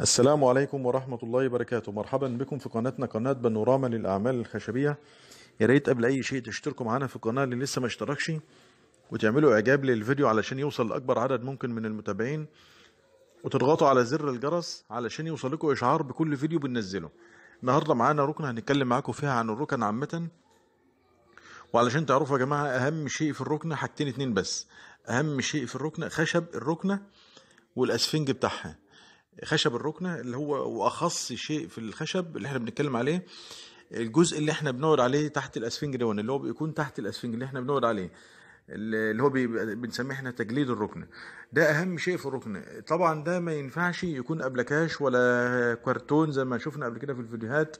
السلام عليكم ورحمة الله وبركاته مرحبا بكم في قناتنا قناة بنوراما للأعمال الخشبية يا ريت قبل أي شيء تشتركوا معانا في القناة اللي لسه ما اشتركش وتعملوا إعجاب للفيديو علشان يوصل لأكبر عدد ممكن من المتابعين وتضغطوا على زر الجرس علشان يوصلكم إشعار بكل فيديو بننزله النهاردة معانا ركن هنتكلم معاكم فيها عن الركن عامة وعلشان تعرفوا يا جماعة أهم شيء في الركنة حاجتين اتنين بس أهم شيء في الركنة خشب الركنة والأسفنج بتاعها خشب الركنه اللي هو واخص شيء في الخشب اللي احنا بنتكلم عليه الجزء اللي احنا بنقعد عليه تحت الاسفنج دون اللي هو بيكون تحت الاسفنج اللي احنا بنقعد عليه اللي هو بنسميه احنا تجليد الركن ده اهم شيء في الركن طبعا ده ما ينفعش يكون ابلكاش ولا كرتون زي ما شفنا قبل كده في الفيديوهات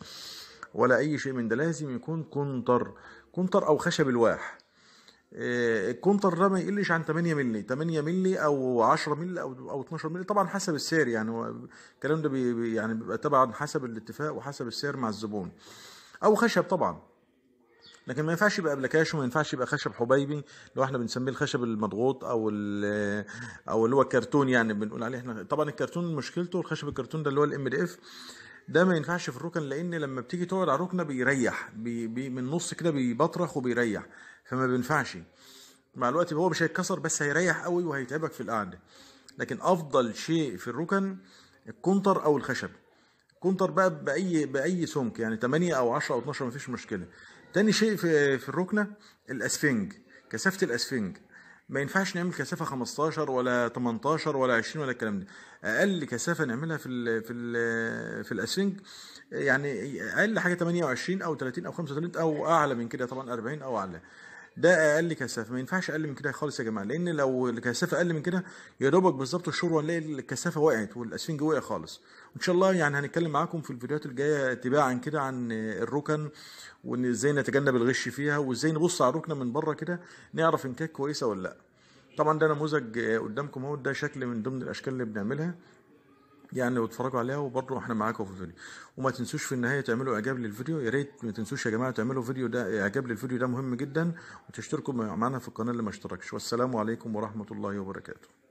ولا اي شيء من ده لازم يكون كونتر كونتر او خشب الواح آه، الكونتر ده ما يقلش عن 8 مللي 8 مللي او 10 مللي او او 12 مللي طبعا حسب السعر يعني الكلام ده بي يعني بيبقى طبعا حسب الاتفاق وحسب السعر مع الزبون او خشب طبعا لكن ما ينفعش يبقى بلاكاش وما ينفعش يبقى خشب حبيبي اللي هو احنا بنسميه الخشب المضغوط او او اللي هو الكرتون يعني بنقول عليه احنا طبعا الكرتون مشكلته الخشب الكرتون ده اللي هو الام دي اف ده ما ينفعش في الركن لان لما بتيجي تقعد على الركنه بيريح بي بي من النص كده بيبطرخ وبيريح فما بينفعش مع الوقت هو مش هيتكسر بس هيريح قوي وهيتعبك في القعده لكن افضل شيء في الركن الكونتر او الخشب كونتر بقى باي باي سمك يعني 8 او 10 او 12 مفيش مشكله تاني شيء في في الركنه الاسفنج كثافه الاسفنج ما ينفعش نعمل كثافه 15 ولا 18 ولا 20 ولا الكلام ده اقل كثافه نعملها في الـ في الـ في الاسفنج يعني اقل حاجه 28 او 30 او 35 او اعلى من كده طبعا 40 او اعلى ده اقل كثافه ما ينفعش اقل من كده خالص يا جماعه لان لو الكثافه اقل من كده يا دوبك بالظبط الشور هنلاقي الكثافه وقعت والاسفنج وقع خالص وان شاء الله يعني هنتكلم معاكم في الفيديوهات الجايه تباعا كده عن الركن وان ازاي نتجنب الغش فيها وازاي نبص على الركنه من بره كده نعرف ان كانت كويسه ولا لا طبعا ده نموذج قدامكم اهو ده شكل من ضمن الاشكال اللي بنعملها يعني واتفرجوا عليها وبرضه احنا معاكم في الفيديو وما تنسوش في النهايه تعملوا اعجاب للفيديو يا ريت ما تنسوش يا جماعه تعملوا فيديو ده اعجاب للفيديو ده مهم جدا وتشتركوا معانا في القناه اللي ما اشتركش والسلام عليكم ورحمه الله وبركاته